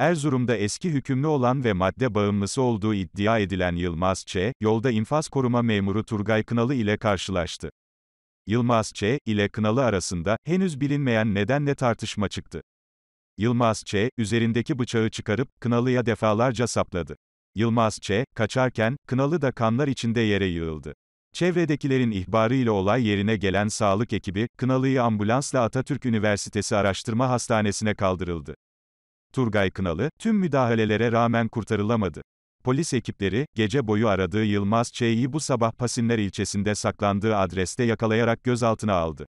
Erzurum'da eski hükümlü olan ve madde bağımlısı olduğu iddia edilen Yılmaz Ç, yolda infaz koruma memuru Turgay Kınalı ile karşılaştı. Yılmaz Ç ile Kınalı arasında henüz bilinmeyen nedenle tartışma çıktı. Yılmaz Ç, üzerindeki bıçağı çıkarıp Kınalı'ya defalarca sapladı. Yılmaz Ç, kaçarken Kınalı da kanlar içinde yere yığıldı. Çevredekilerin ihbarıyla olay yerine gelen sağlık ekibi, Kınalı'yı ambulansla Atatürk Üniversitesi Araştırma Hastanesi'ne kaldırıldı. Turgay Kınalı, tüm müdahalelere rağmen kurtarılamadı. Polis ekipleri, gece boyu aradığı Yılmaz Ç'yi bu sabah Pasinler ilçesinde saklandığı adreste yakalayarak gözaltına aldı.